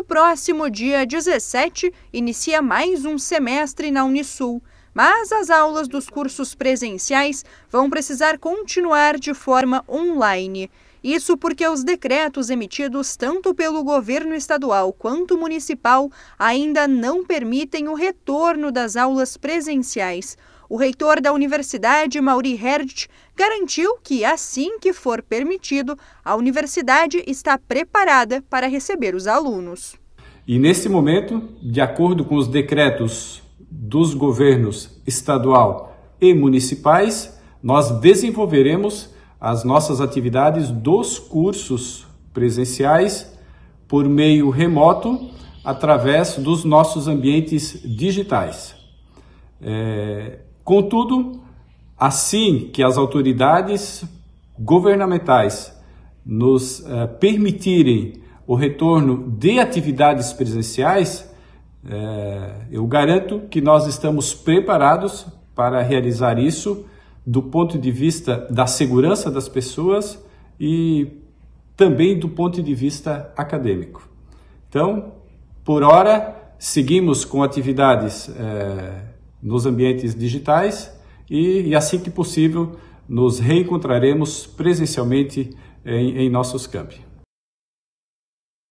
No próximo dia 17, inicia mais um semestre na Unisul, mas as aulas dos cursos presenciais vão precisar continuar de forma online. Isso porque os decretos emitidos tanto pelo governo estadual quanto municipal ainda não permitem o retorno das aulas presenciais. O reitor da universidade, Mauri Herdt, garantiu que, assim que for permitido, a universidade está preparada para receber os alunos. E nesse momento, de acordo com os decretos dos governos estadual e municipais, nós desenvolveremos as nossas atividades dos cursos presenciais por meio remoto através dos nossos ambientes digitais. É, Contudo, assim que as autoridades governamentais nos eh, permitirem o retorno de atividades presenciais, eh, eu garanto que nós estamos preparados para realizar isso do ponto de vista da segurança das pessoas e também do ponto de vista acadêmico. Então, por hora, seguimos com atividades. Eh, nos ambientes digitais e, e assim que possível, nos reencontraremos presencialmente em, em nossos campi.